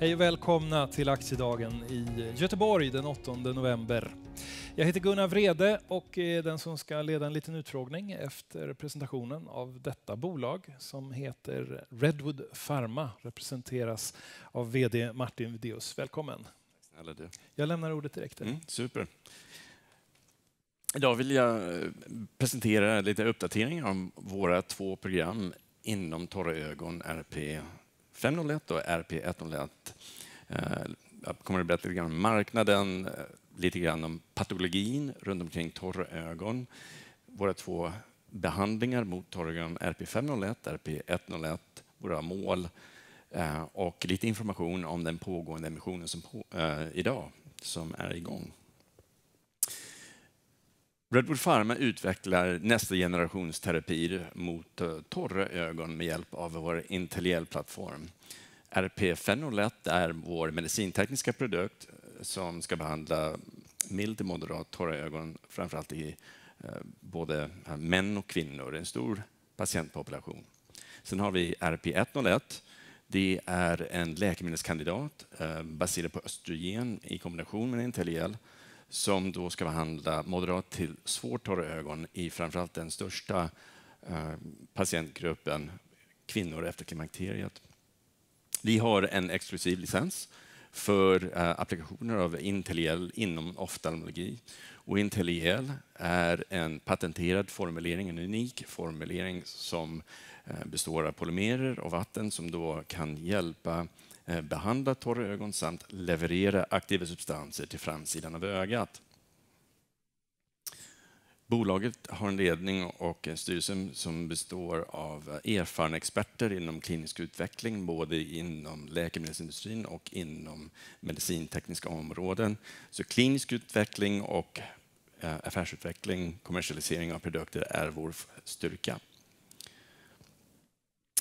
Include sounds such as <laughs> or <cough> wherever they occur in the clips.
Hej och välkomna till Aktiedagen i Göteborg den 8 november. Jag heter Gunnar Vrede och är den som ska leda en liten utfrågning efter presentationen av detta bolag som heter Redwood Pharma, representeras av VD Martin Videus. Välkommen. Jag lämnar ordet direkt till mm, Super. Idag vill jag eh, presentera lite uppdateringar om våra två program inom torra ögon, RP 501 och RP101 eh, jag kommer att berätta lite grann om marknaden, eh, lite grann om patologin runt omkring torra ögon. Våra två behandlingar mot torra ögon, RP501, RP101, våra mål eh, och lite information om den pågående emissionen som på, eh, idag som är igång. Redwood Pharma utvecklar nästa generations terapier mot eh, torra ögon med hjälp av vår Inteliel-plattform. RP-fenolet är vår medicintekniska produkt eh, som ska behandla mild till moderat torra ögon, framförallt i eh, både män och kvinnor. En stor patientpopulation. Sen har vi RP101. Det är en läkemedelskandidat baserad på östrogen i kombination med Inteliel som då ska behandla moderat till svårt torra ögon i framförallt den största eh, patientgruppen, kvinnor efter klimakteriet. Vi har en exklusiv licens för eh, applikationer av Intelliel inom oftalmologi. Och Intelliel är en patenterad formulering, en unik formulering som eh, består av polymerer och vatten som då kan hjälpa Eh, behandla torra ögon samt leverera aktiva substanser till framsidan av ögat. Bolaget har en ledning och en styrelse som består av erfarna experter inom klinisk utveckling, både inom läkemedelsindustrin och inom medicintekniska områden. Så klinisk utveckling och eh, affärsutveckling, kommersialisering av produkter är vår styrka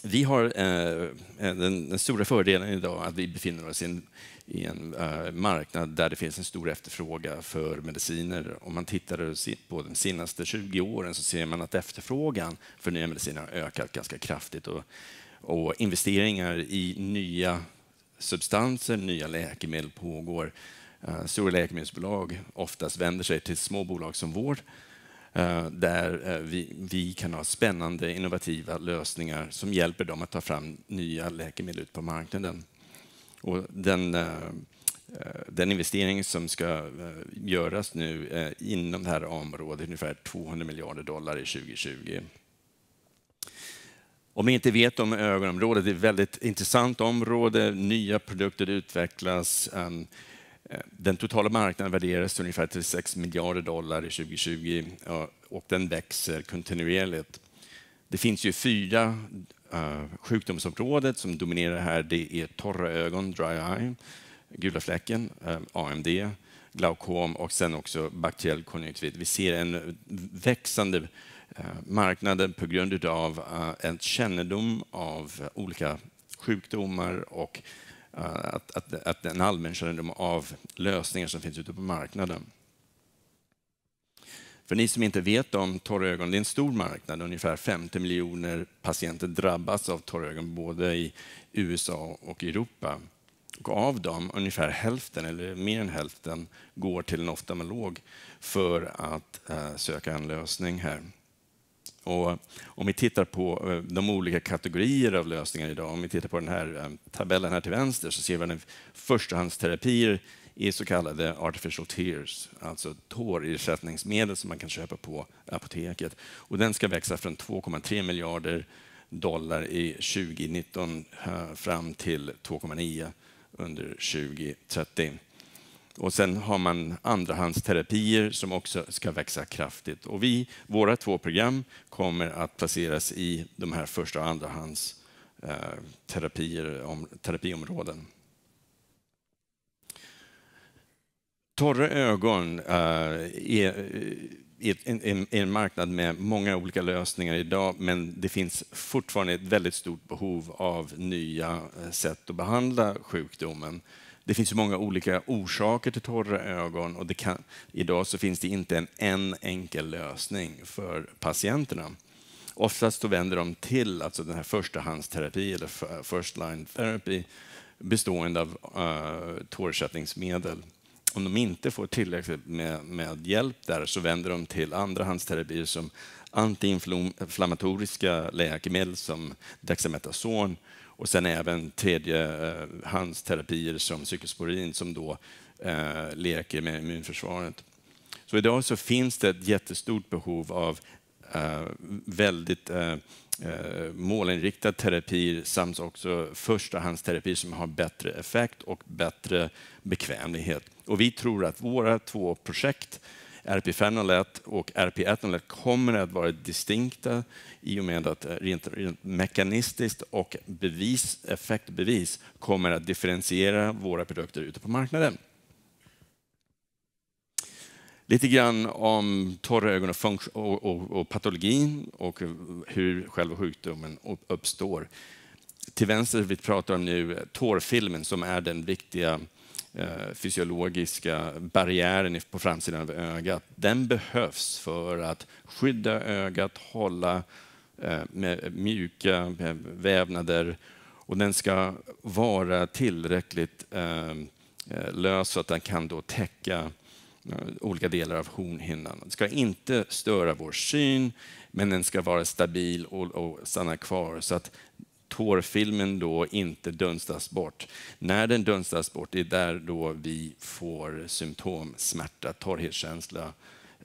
vi har eh, eh, den, den, stora fördelen idag att vi befinner oss i en, i en uh, marknad där det finns en stor efterfrågan för mediciner. Om man tittar på de senaste 20 åren så ser man att efterfrågan för nya mediciner har ökat ganska kraftigt och, och investeringar i nya substanser, nya läkemedel pågår. Uh, stora läkemedelsbolag oftast vänder sig till små bolag som vårt Eh, där eh, vi, vi, kan ha spännande, innovativa lösningar som hjälper dem att ta fram nya läkemedel ut på marknaden. Och den, eh, den investering som ska göras nu inom det här området, är ungefär 200 miljarder dollar i 2020. Om ni inte vet om ögonområdet, det är ett väldigt intressant område. Nya produkter utvecklas. Ehm, Eh, den totala marknaden värderas till ungefär till 6 miljarder dollar i 2020 eh, och den växer kontinuerligt. Det finns ju fyra eh, sjukdomsområden som dominerar här. Det är torra ögon, dry eye, gula fläcken, AMD, glaukom och sen också bakteriell konjunktivit. Vi ser en växande marknad på grund av en kännedom av olika sjukdomar och Eh, att, att, att en allmän kännedom av lösningar som finns ute på marknaden. För ni som inte vet om torra ögon, det är en stor marknad. Ungefär 50 miljoner patienter drabbas av torra ögon både i USA och Europa. Och av dem, ungefär hälften, eller mer än hälften, går till en oftalmolog för att eh, söka en lösning här. Och om vi tittar på eh, de olika kategorier av lösningar idag, om vi tittar på den här eh, tabellen här till vänster, så ser vi att förstahandsterapier är så kallade artificial tears, alltså tårersättningsmedel som man kan köpa på apoteket. Och den ska växa från 2,3 miljarder dollar i 2019 eh, fram till 2,9 under 2030. Och sen har man andrahandsterapier som också ska växa kraftigt. Och vi, våra två program kommer att placeras i de här första och andrahandsterapier, eh, terapiområden. Torra ögon eh, är en, en marknad med många olika lösningar idag, men det finns fortfarande ett väldigt stort behov av nya eh, sätt att behandla sjukdomen. Det finns många olika orsaker till torra ögon och kan, idag så finns det inte en, en enkel lösning för patienterna. Oftast då vänder de till alltså den här förstahandsterapi eller first line therapy bestående av uh, tårersättningsmedel. Om de inte får tillräckligt med, med hjälp där så vänder de till andrahandsterapier som antiinflammatoriska läkemedel som dexametason och sen även tredjehandsterapier eh, som cykelsporin som då eh, leker med immunförsvaret. Så idag så finns det ett jättestort behov av eh, väldigt målinriktad terapi samt också förstahandsterapi som har bättre effekt och bättre bekvämlighet. Och vi tror att våra två projekt rp 501 och rp 101 kommer att vara distinkta i och med att eh, rent, rent mekanistiskt och bevis, effektbevis kommer att differentiera våra produkter ute på marknaden. Lite grann om torra ögon och, och, och, och patologin och hur själva sjukdomen uppstår. Till vänster vi pratar om nu eh, tårfilmen som är den viktiga Eh, fysiologiska barriären på framsidan av ögat, den behövs för att skydda ögat, hålla eh, med mjuka vävnader och den ska vara tillräckligt eh, lös så att den kan då täcka olika delar av hornhinnan. Den ska inte störa vår syn, men den ska vara stabil och, och stanna kvar. Så att tårfilmen då inte dunstas bort. När den dunstas bort, det är där då vi får symptom, smärta, torrhetskänsla,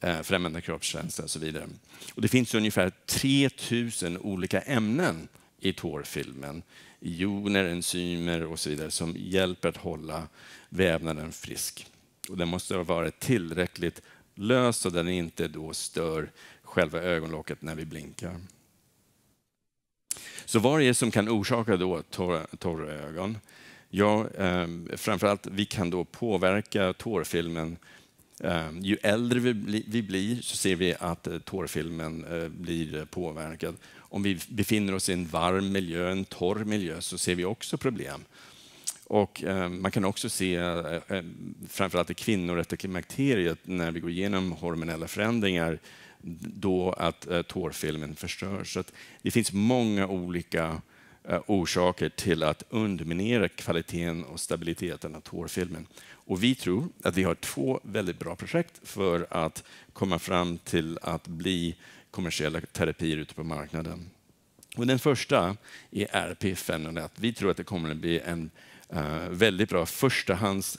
eh, främmande kroppskänsla och så vidare. Och det finns ungefär 3000 olika ämnen i tårfilmen. joner, enzymer och så vidare som hjälper att hålla vävnaden frisk. Och den måste vara tillräckligt lös så den inte då stör själva ögonlocket när vi blinkar. Så vad är det som kan orsaka då torra, torra ögon? Ja, eh, framförallt vi kan då påverka tårfilmen. Eh, ju äldre vi, bli, vi, blir så ser vi att eh, tårfilmen eh, blir påverkad. Om vi befinner oss i en varm miljö, en torr miljö, så ser vi också problem. Och ehm, man kan också se, eh, eh, framförallt i kvinnor, efter klimakteriet, när vi går igenom hormonella förändringar, då att eh, tårfilmen förstörs. Så det finns många olika eh, orsaker till att underminera kvaliteten och stabiliteten av tårfilmen. Och vi tror att vi har två väldigt bra projekt för att komma fram till att bli kommersiella terapier ute på marknaden. Och den första är RP501. Vi tror att det kommer att bli en eh, väldigt bra förstahands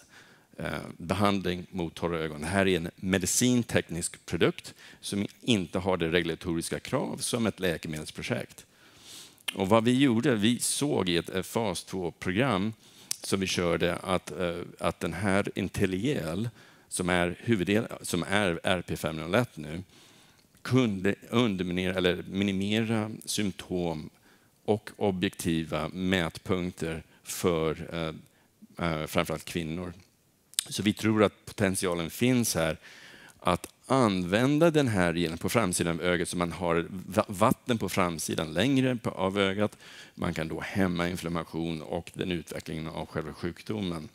Eh, behandling mot torra ögon. Det här är en medicinteknisk produkt som inte har det regulatoriska krav som ett läkemedelsprojekt. Och vad vi gjorde, vi såg i ett eh, fas 2-program som vi körde att, eh, att den här Inteliel, som är, huvuddel, som är RP501 nu, kunde underminera eller minimera symptom och objektiva mätpunkter för eh, framförallt kvinnor. Så vi tror att potentialen finns här att använda den här genen på framsidan av ögat så man har vatten på framsidan längre av ögat. Man kan då hämma inflammation och den utvecklingen av själva sjukdomen.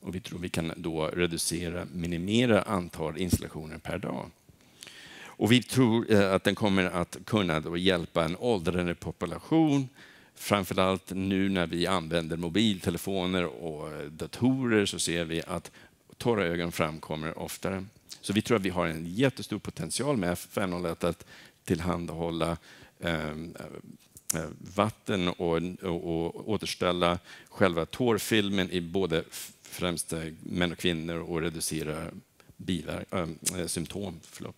Och vi tror vi kan då reducera, minimera antal installationer per dag. Och vi tror eh, att den kommer att kunna hjälpa en åldrande population framförallt nu när vi använder mobiltelefoner och eh, datorer så ser vi att torra ögon framkommer oftare. Så vi tror att vi har en jättestor potential med F501 att tillhandahålla ehm, eh, vatten och, och, och återställa själva tårfilmen i både främst eh, män och kvinnor och reducera biverk, ehm, äh, eh, symptom. Förlåt.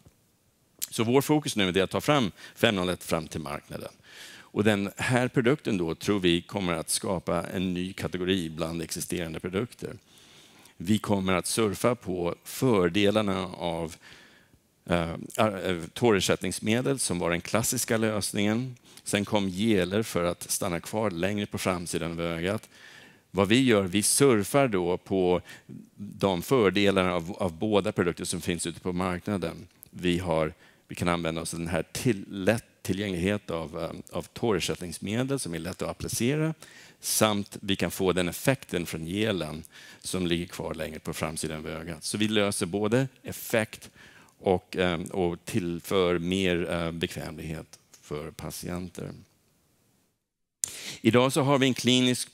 Så vår fokus nu är att ta fram 501 fram till marknaden. Och den här produkten då tror vi kommer att skapa en ny kategori bland existerande produkter. Vi kommer att surfa på fördelarna av eh, eh, tårersättningsmedel som var den klassiska lösningen. Sen kom geler för att stanna kvar längre på framsidan av ögat. Vad vi gör, vi surfar då på de fördelar av, av båda produkter som finns ute på marknaden. Vi, har, vi kan använda oss av den här till, lätt tillgänglighet av, eh, av torrersättningsmedel som är lätt att applicera samt vi kan få den effekten från gelen som ligger kvar längre på framsidan av ögat. Så vi löser både effekt och, eh, och tillför mer eh, bekvämlighet för patienter. Idag så har vi en klinisk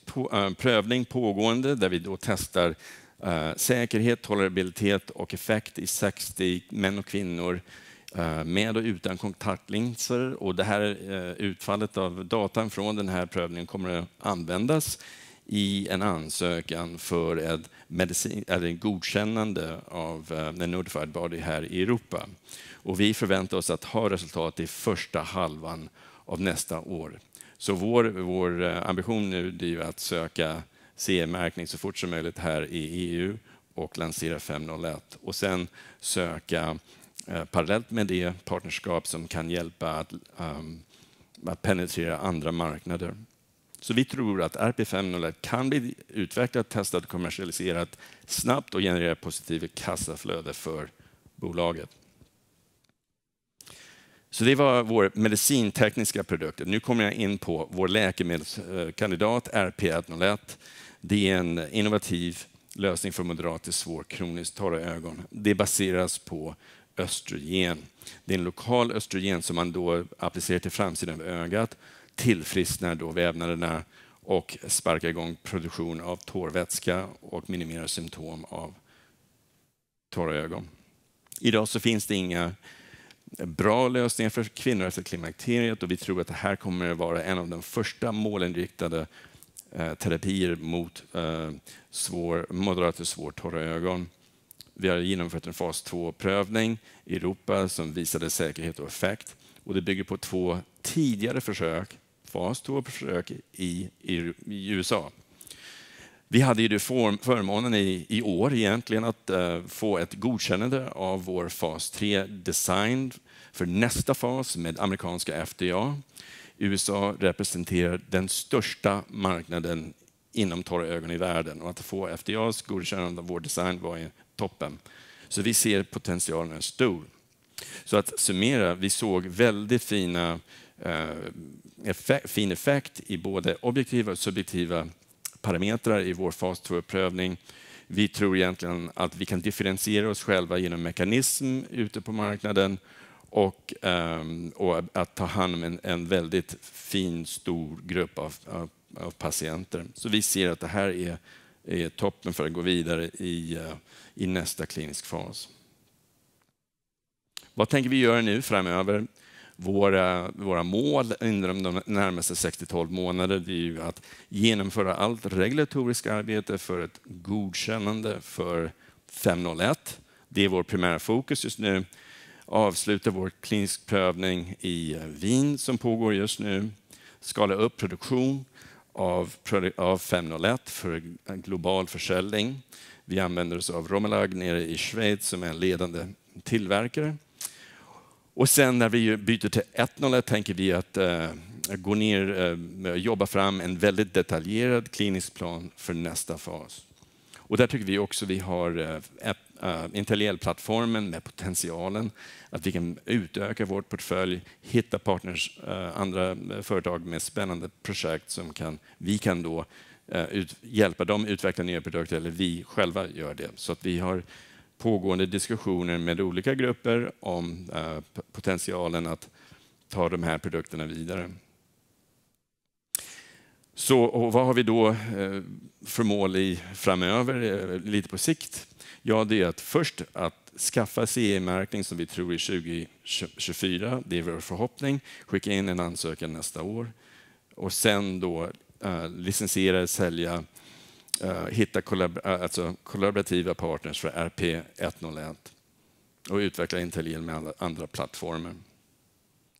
prövning pågående där vi då testar säkerhet, tolerabilitet och effekt i 60 män och kvinnor Eh, med och utan kontaktlinser. Och det här eh, utfallet av datan från den här prövningen kommer att användas i en ansökan för ett medicin, eller godkännande av eh, en notified body här i Europa. Och vi förväntar oss att ha resultat i första halvan av nästa år. Så vår, vår ambition nu är att söka CE-märkning så fort som möjligt här i EU och lansera 501 och sen söka Eh, parallellt med det partnerskap som kan hjälpa att, ehm, att penetrera andra marknader. Så vi tror att RP501 kan bli utvecklat, testat och kommersialiserat snabbt och generera positiva kassaflöde för bolaget. Så det var vår medicintekniska produkt. Nu kommer jag in på vår läkemedelskandidat RP101. Det är en innovativ lösning för moderat till svår kroniskt torra ögon. Det baseras på östrogen. Det är en lokal östrogen som man då applicerar till framsidan av ögat, tillfrisknar då vävnaderna och sparkar igång produktion av tårvätska och minimerar symptom av torra ögon. Idag så finns det inga bra lösningar för kvinnor efter alltså klimakteriet och vi tror att det här kommer att vara en av de första målinriktade eh, terapier mot eh, svår, moderat till svårt torra ögon. Vi har genomfört en fas 2-prövning i Europa som visade säkerhet och effekt. Och det bygger på två tidigare försök, fas 2-försök i, i, i, USA. Vi hade ju förmånen i, i, år egentligen att uh, få ett godkännande av vår fas 3-design för nästa fas med amerikanska FDA. USA representerar den största marknaden inom torra ögon i världen och att få FDAs godkännande av vår design var en toppen. Så vi ser potentialen är stor. Så att summera, vi såg väldigt fina, eh, effekt, fin effekt i både objektiva och subjektiva parametrar i vår fas 2-prövning. Vi tror egentligen att vi kan differentiera oss själva genom mekanism ute på marknaden och, eh, och att ta hand om en, en väldigt fin, stor grupp av, av, av, patienter. Så vi ser att det här är, är toppen för att gå vidare i eh, i nästa klinisk fas. Vad tänker vi göra nu framöver? Våra, våra mål under de närmaste 6-12 månaderna är ju att genomföra allt regulatoriskt arbete för ett godkännande för 501. Det är vår primära fokus just nu. Avsluta vår klinisk prövning i Wien som pågår just nu. Skala upp produktion av 501 för global försäljning. Vi använder oss av Romelag nere i Schweiz som är en ledande tillverkare. Och sen när vi byter till etanolet tänker vi att eh, gå ner, eh, jobba fram en väldigt detaljerad klinisk plan för nästa fas. Och där tycker vi också vi har eh, eh Intelliel-plattformen med potentialen att vi kan utöka vår portfölj, hitta partners, eh, andra eh, företag med spännande projekt som kan, vi kan då Eh, ut, hjälpa dem utveckla nya produkter eller vi själva gör det. Så att vi har pågående diskussioner med olika grupper om eh, potentialen att ta de här produkterna vidare. Så vad har vi då eh, för mål i framöver, lite på sikt? Ja, det är att först att skaffa CE-märkning som vi tror är 2024. Det är vår förhoppning. Skicka in en ansökan nästa år och sen då uh, licensiera, sälja, uh, hitta kollab eh, alltså kollaborativa partners för RP101 och utveckla IntelliJ med andra plattformar.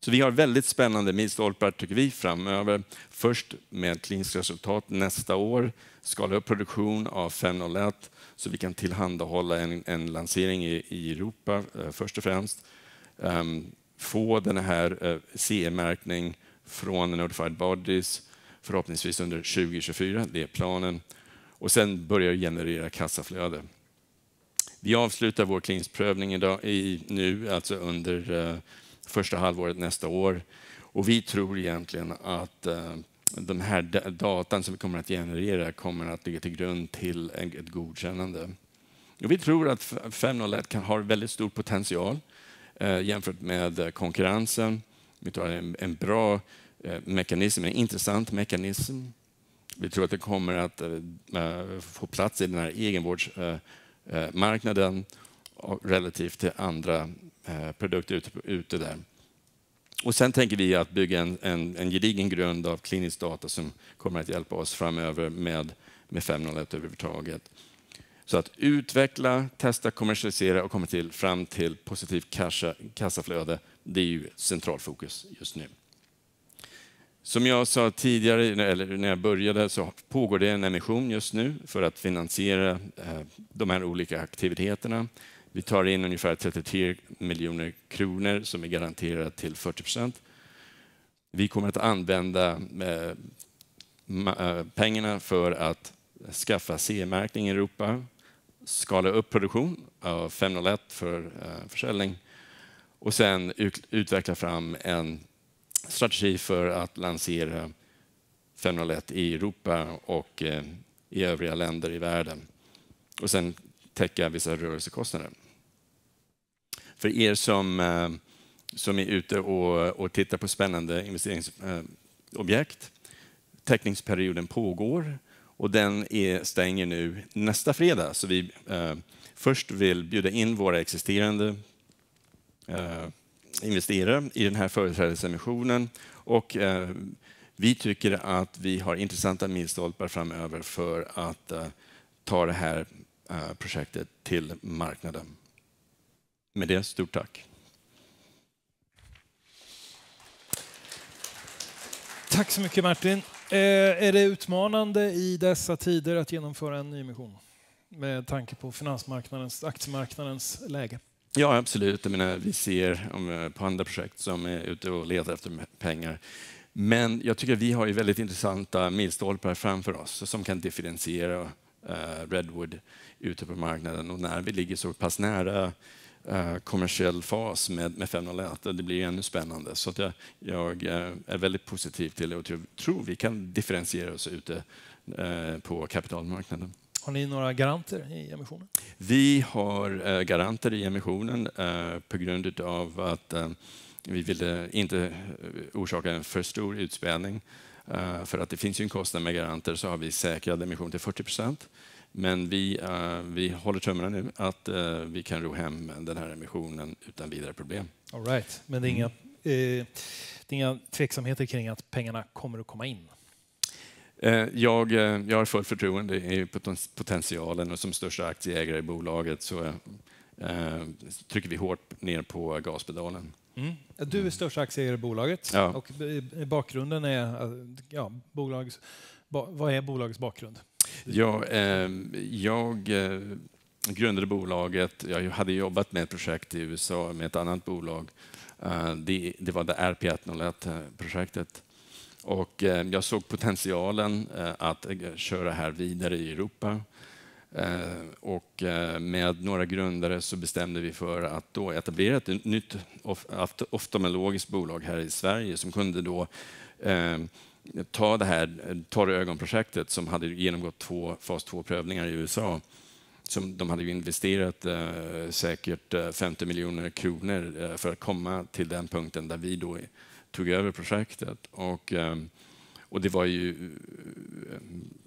Så vi har väldigt spännande milstolpar, tycker vi, framöver. Först med kliniskt resultat nästa år, skala upp produktion av fenolet så vi kan tillhandahålla en, en lansering i, i Europa eh, först och främst. Um, få den här eh, CE-märkning från Notified Bodies förhoppningsvis under 2024. Det är planen. Och sen börjar generera kassaflöde. Vi avslutar vår klingsprövning idag, i, nu, alltså under eh, första halvåret nästa år. Och vi tror egentligen att eh, den här datan som vi kommer att generera kommer att ligga till grund till ett godkännande. Och vi tror att 501 kan ha väldigt stor potential eh, jämfört med eh, konkurrensen. Vi tror att tar en, en bra Eh, mekanism, en intressant mekanism. Vi tror att det kommer att eh, eh, få plats i den här egenvårdsmarknaden relativt till andra produkter ute, där. Och sen tänker vi att bygga en, en, en gedigen grund av klinisk data som kommer att hjälpa oss framöver med, med 501 överhuvudtaget. Så att utveckla, testa, kommersialisera och komma till, fram till positivt kassa, kassaflöde, det är ju centralt fokus just nu. Som jag sa tidigare, eller när jag började, så pågår det en emission just nu för att finansiera eh, de här olika aktiviteterna. Vi tar in ungefär 33 miljoner kronor som är garanterat till 40 procent. Vi kommer att använda eh, eh, pengarna för att skaffa CE-märkning i Europa, skala upp produktion av 501 för försäljning och sen utveckla fram en strategi för att lansera 501 i Europa och eh, i övriga länder i världen och sen täcka vissa rörelsekostnader. För er som, eh, som är ute och, och tittar på spännande investeringsobjekt, eh, täckningsperioden pågår och den är, stänger nu nästa fredag. Så vi eh, först vill bjuda in våra existerande eh, investerare i den här företrädesemissionen och eh, vi tycker att vi har intressanta milstolpar framöver för att eh, ta det här eh, projektet till marknaden. Med det, stort tack. Tack så mycket Martin. är det utmanande i dessa tider att genomföra en nyemission med tanke på finansmarknadens, aktiemarknadens läge? Ja, absolut. Jag menar, vi ser eh, på andra projekt som är ute och letar efter pengar. Men jag tycker att vi har ju väldigt intressanta milstolpar framför oss som kan differentiera eh, Redwood ute på marknaden. Och när vi ligger så pass nära eh, kommersiell fas med, 501, det blir ännu spännande. Så jag, jag, är väldigt positiv till det och tror, tror vi kan differentiera oss ute på kapitalmarknaden. Har ni några garanter i emissionen? Vi har eh, garanter i emissionen eh, på grund av att eh, vi ville inte orsaka en för stor utspädning. För att det finns ju en kostnad med garanter så har vi säkrad emission till 40 procent. Men vi, vi håller tummarna nu att vi kan ro hem den här emissionen utan vidare problem. All right. Men det är, inga, mm. det är inga tveksamheter kring att pengarna kommer att komma in? Eh, jag, eh, jag har fullt förtroende i potentialen och som största aktieägare i bolaget så eh, trycker vi hårt ner på gaspedalen. Mm. Du är största aktieägare i bolaget ja. och bakgrunden är ja, bolagets, vad är bolagets bakgrund? Ja, ehm, jag grundade bolaget. Jag hade jobbat med ett projekt i USA med ett annat bolag. Det, det var det RP101-projektet och eh, jag såg potentialen eh, att eh, köra här vidare i Europa. Och med några grundare så bestämde vi för att då etablera ett nytt oftalmologiskt bolag här i Sverige som kunde då ta det här torra ögonprojektet som hade genomgått två fas 2-prövningar i USA. Som de hade investerat säkert 50 miljoner kronor för att komma till den punkten där vi då tog över projektet. Och, ehm, och det var ju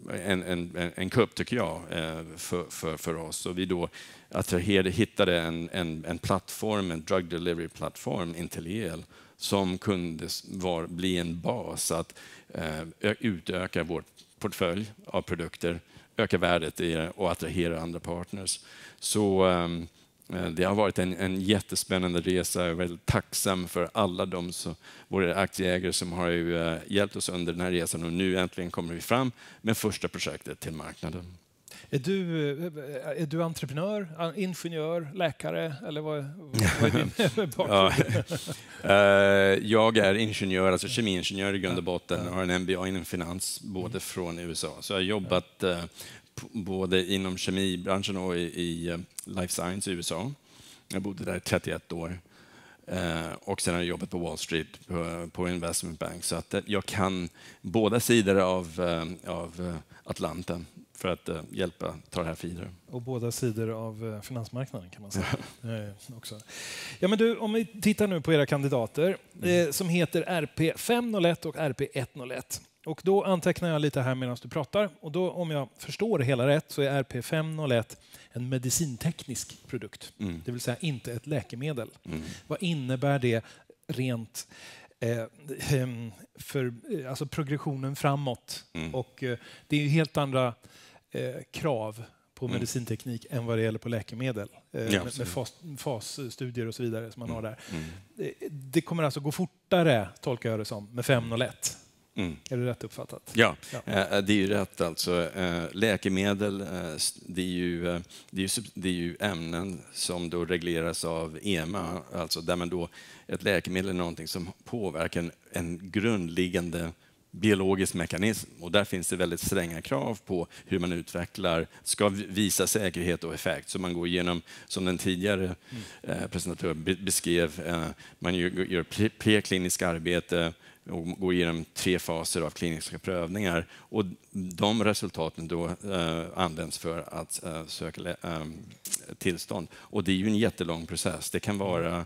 eh, en, en, en kupp, tycker jag, eh, för, för, för oss. Och vi då attraherade, hittade en, en, en plattform, en drug delivery-plattform, Inteliel, som kunde var, bli en bas att eh, utöka vår portfölj av produkter, öka värdet i det och attrahera andra partners. Så... Eh, Eh, det har varit en, en jättespännande resa. Jag är väldigt tacksam för alla de som, våra aktieägare som har eh, hjälpt oss under den här resan och nu äntligen kommer vi fram med första projektet till marknaden. Är du, eh, är du entreprenör, ingenjör, läkare eller vad, vad är din <laughs> <laughs> bakgrund? ja. <laughs> Jag är ingenjör, alltså kemiingenjör i grund och botten och har en MBA inom finans, både från USA. Så jag har jobbat både inom kemibranschen och i, i eh, life science i USA. Jag bodde där i 31 år eh, och sen har jag jobbat på Wall Street på, på investment bank. Så att eh, jag kan båda sidor av, av Atlanten för att hjälpa ta det här vidare. Och båda sidor av finansmarknaden kan man säga. <laughs> också. Ja, men du, om vi tittar nu på era kandidater mm. eh, som heter RP501 och RP101. Och då antecknar jag lite här medan du pratar. Och då, om jag förstår det hela rätt så är RP501 en medicinteknisk produkt, mm. det vill säga inte ett läkemedel. Mm. Vad innebär det rent eh, för eh, alltså progressionen framåt? Mm. Och eh, det är ju helt andra eh, krav på mm. medicinteknik än vad det gäller på läkemedel. Eh, ja, med fas, fasstudier och så vidare som man har mm. där. Det, mm. eh, det kommer alltså gå fortare, tolkar jag det som, med 501 Mm. Är det rätt uppfattat? Ja, ja. Eh, eh, det är ju rätt alltså. Eh, läkemedel, det är, ju, det, är ju, det är ju ämnen som då regleras av EMA, alltså där man då, ett läkemedel är någonting som påverkar en, en grundliggande biologisk mekanism och där finns det väldigt stränga krav på hur man utvecklar, ska visa säkerhet och effekt. Så man går igenom, som den tidigare mm. presentatören beskrev, man gör, gör prekliniskt arbete, och går igenom tre faser av kliniska prövningar. Och de resultaten då eh, används för att eh, söka eh, tillstånd. Och det är ju en jättelång process. Det kan vara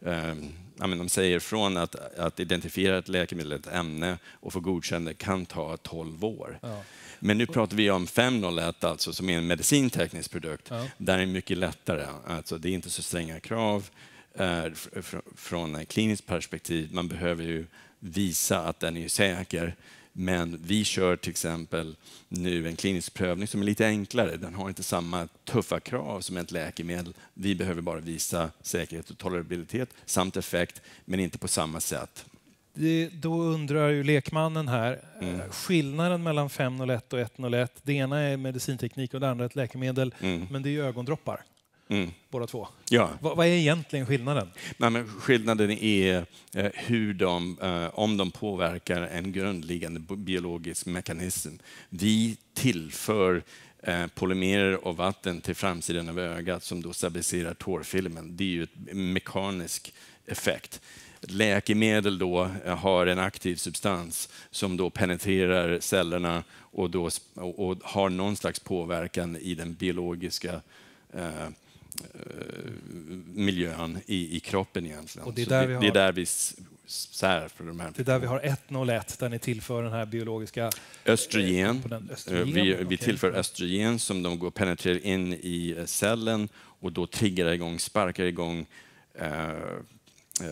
eh, ja, men de säger från att, att identifiera ett läkemedel, ett ämne och få godkännande kan ta 12 år. Ja. Men nu pratar vi om 501, alltså, som är en medicinteknisk produkt. Ja. Där är det mycket lättare. Alltså, det är inte så stränga krav eh, från ett kliniskt perspektiv. Man behöver ju visa att den är säker. Men vi kör till exempel nu en klinisk prövning som är lite enklare. Den har inte samma tuffa krav som ett läkemedel. Vi behöver bara visa säkerhet och tolerabilitet samt effekt, men inte på samma sätt. Det, då undrar ju lekmannen här, eh, mm. skillnaden mellan 501 och 101, det ena är medicinteknik och det andra ett läkemedel, mm. men det är ögondroppar mm. båda två. Ja. Vad, vad är egentligen skillnaden? Nej, skillnaden är eh, hur de, eh, om de påverkar en grundläggande biologisk mekanism. Vi tillför eh, polymerer och vatten till framsidan av ögat som då stabiliserar tårfilmen. Det är ju en mekanisk effekt läkemedel då har en aktiv substans som då penetrerar cellerna och, då, och har någon slags påverkan i den biologiska eh, Eh, miljön i, i kroppen egentligen. Och det, är där vi har, det är där vi sär för de här. Det är där vi har 101 där ni tillför den här biologiska... Östrogen. östrogen eh, vi, vi tillför östrogen som de går penetrerar in i eh, cellen och då triggar igång, sparkar igång eh,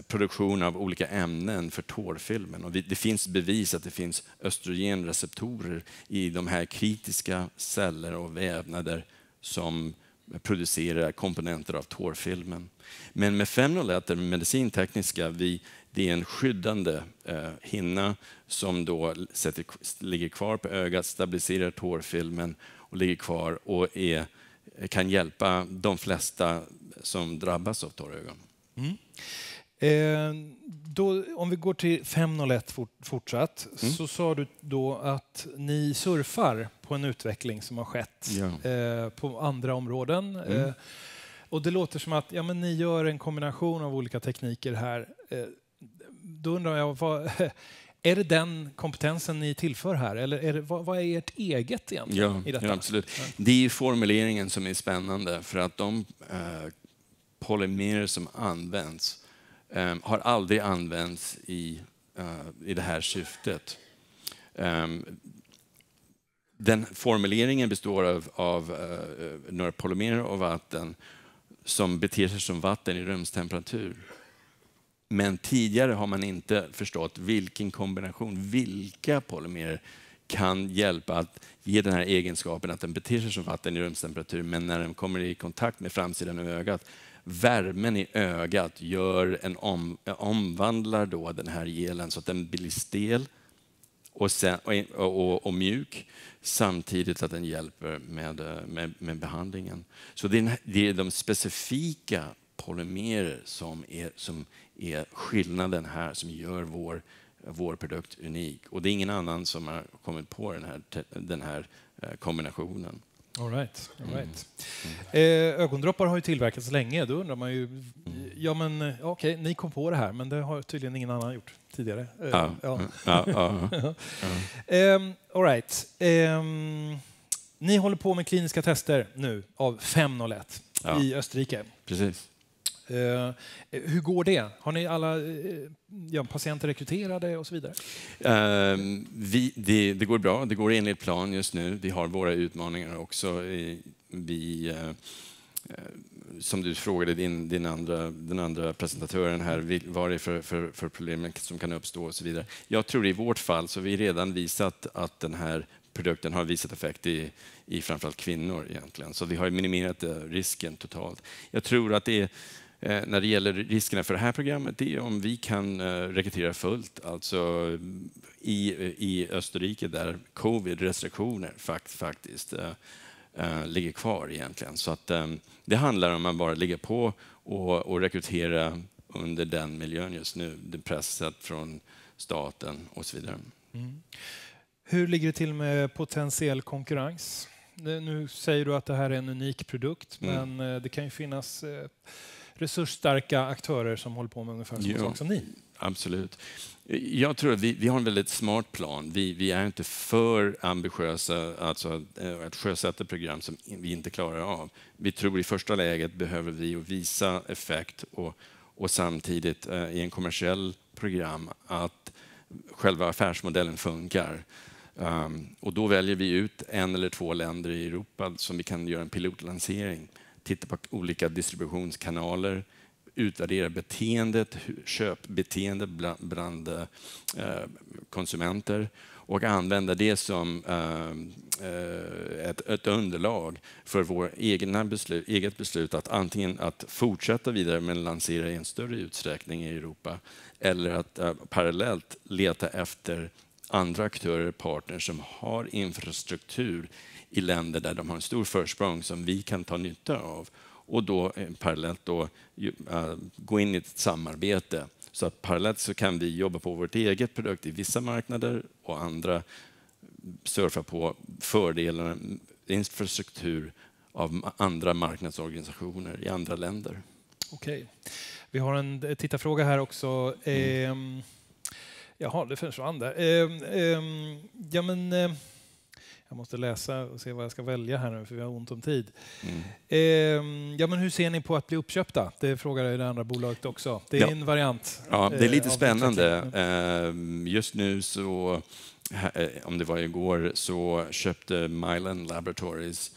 produktion av olika ämnen för tårfilmen. Och det finns bevis att det finns östrogenreceptorer i de här kritiska celler och vävnader som producerar komponenter av tårfilmen. Men med fenrolet, den medicintekniska, vi, det är en skyddande eh, hinna som då sätter, ligger kvar på ögat, stabiliserar tårfilmen och ligger kvar och är, kan hjälpa de flesta som drabbas av torrögon. Mm. Eh, då, om vi går till 501 fortsatt, mm. så sa du då att ni surfar på en utveckling som har skett ja. Eh, på andra områden. Mm. Eh, och det låter som att ja, men ni gör en kombination av olika tekniker här. då undrar jag, vad, <laughs> är det den kompetensen ni tillför här, eller det, vad, vad, är ert eget egentligen? Ja, i detta? Ja, absolut. Ja. Det är formuleringen som är spännande, för att de polymerer som används um, har aldrig använts i, uh, i det här syftet. Um, den formuleringen består av, av uh, några polymerer och vatten som beter sig som vatten i rumstemperatur. Men tidigare har man inte förstått vilken kombination, vilka polymerer kan hjälpa att ge den här egenskapen att den beter sig som vatten i rumstemperatur men när den kommer i kontakt med framsidan av ögat värmen i ögat gör en om, omvandlar då den här gelen så att den blir stel och, sen, och, och, och mjuk samtidigt att den hjälper med, med, med behandlingen. Så det är, det är de specifika polymerer som är, som är skillnaden här som gör vår, vår produkt unik. Och det är ingen annan som har kommit på den här, den här eh, kombinationen. All right, all mm. right. Eh, ögondroppar har ju tillverkats länge. Då undrar man ju... Mm. Ja, men eh, okej, okay, ni kom på det här, men det har tydligen ingen annan gjort tidigare. Eh, ja. ja. <laughs> Eh, all right. Ehm, ni håller på med kliniska tester nu av 501 i Österrike. Precis. Eh, hur går det? Har ni alla eh, ja, patienter rekryterade och så vidare? Eh, vi, det, det, går bra. Det går enligt plan just nu. Vi har våra utmaningar också. Vi, eh, eh, som du frågade din, din andra, den andra presentatören här, vad det är för, för, för problem som kan uppstå och så vidare. Jag tror i vårt fall så har vi redan visat att den här produkten har visat effekt i, i framförallt kvinnor egentligen. Så vi har minimerat risken totalt. Jag tror att det är Eh, när det gäller riskerna för det här programmet, det är om vi kan eh, rekrytera fullt, alltså i, i Österrike där covid-restriktioner fakt, faktiskt eh, ligger kvar egentligen. Så att, det handlar om att bara ligga på och, och rekrytera under den miljön just nu, det presset från staten och så vidare. Mm. Hur ligger det till med potentiell konkurrens? Nu säger du att det här är en unik produkt, mm. men det kan ju finnas resursstarka aktörer som håller på med ungefär samma sak som ni. Absolut. Jag tror att vi, vi har en väldigt smart plan. Vi, vi är inte för ambitiösa, alltså att, eh, att sjösätta program som vi inte klarar av. Vi tror i första läget behöver vi visa effekt och, och samtidigt eh, i en kommersiell program att själva affärsmodellen funkar. Um, och då väljer vi ut en eller två länder i Europa som vi kan göra en pilotlansering titta på olika distributionskanaler, utvärdera beteendet, köpbeteende bland eh, konsumenter och använda det som eh, eh ett, ett, underlag för vårt beslut, eget beslut att antingen att fortsätta vidare men lansera i en större utsträckning i Europa eller att eh, parallellt leta efter andra aktörer, partners som har infrastruktur i länder där de har en stor försprång som vi kan ta nytta av. Och då eh, parallellt då, eh, gå in i ett samarbete. Så att parallellt så kan vi jobba på vårt eget produkt i vissa marknader och andra surfa på fördelarna, infrastruktur av andra marknadsorganisationer i andra länder. Okej. Vi har en tittarfråga här också. Mm. Ehm, jaha, det försvann där. Ehm, ehm, ja, men, eh, jag måste läsa och se vad jag ska välja här nu, för vi har ont om tid. Mm. Eh, ja, men hur ser ni på att bli uppköpta? Det frågar jag det andra bolaget också. Det är ja. en variant. Ja, det är eh, lite eh, spännande. Ehm, just nu så, eh, om det var igår, så köpte Mylan Laboratories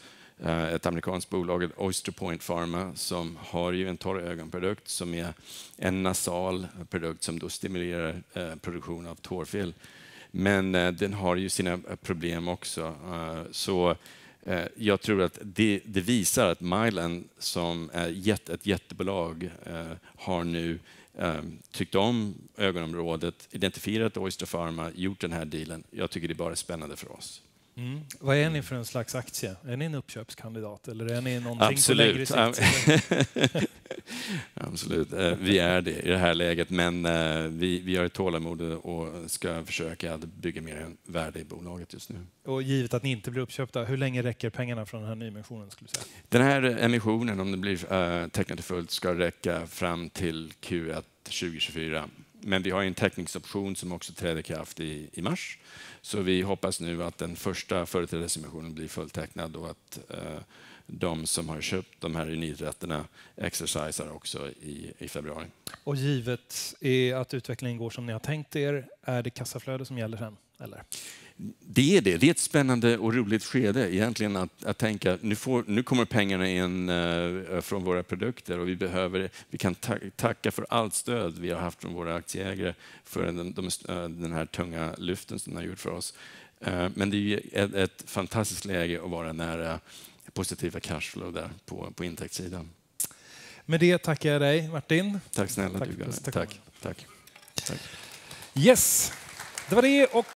eh, ett amerikanskt bolag, Oyster Point Pharma, som har ju en torr ögonprodukt som är en nasal produkt som då stimulerar produktion av tårfil. Men eh, den har ju sina eh, problem också. Eh, så jag tror att det, det visar att Mylan, som är ett jättebolag, har nu ehm, tyckt om ögonområdet, identifierat Oyster Pharma, gjort den här dealen. Jag tycker det är bara spännande för oss. Mm. Vad är ni för en slags aktie? Är ni en uppköpskandidat eller är ni någonting Absolut. på längre sikt? <laughs> Absolut, eh, vi är det i det här läget, men eh, vi, vi har tålamod och ska försöka bygga mer värde i bolaget just nu. Och givet att ni inte blir uppköpta, hur länge räcker pengarna från den här nyemissionen? Skulle säga? Den här emissionen, om den blir eh, tecknad till fullt, ska räcka fram till Q1 2024 men vi har en teckningsoption som också träder i kraft i, i mars. Så vi hoppas nu att den första företrädesemissionen blir fulltecknad och att eh, de som har köpt de här uniträtterna exercisar också i, i februari. Och givet är att utvecklingen går som ni har tänkt er, är det kassaflöde som gäller sen? Eller? det är det. Det är ett spännande och roligt skede egentligen att, att tänka nu, får, nu kommer pengarna in uh, från våra produkter och vi, behöver, vi kan ta tacka för allt stöd vi har haft från våra aktieägare för den, de, eh, den här tunga lyften som de har gjort för oss. Uh, men det är ett, ett, fantastiskt läge att vara nära positiva cashflow där på, på intäktssidan. Med det tackar jag dig, Martin. Tack snälla. Tack, du, tack, tack, tack. Yes, det var det. Och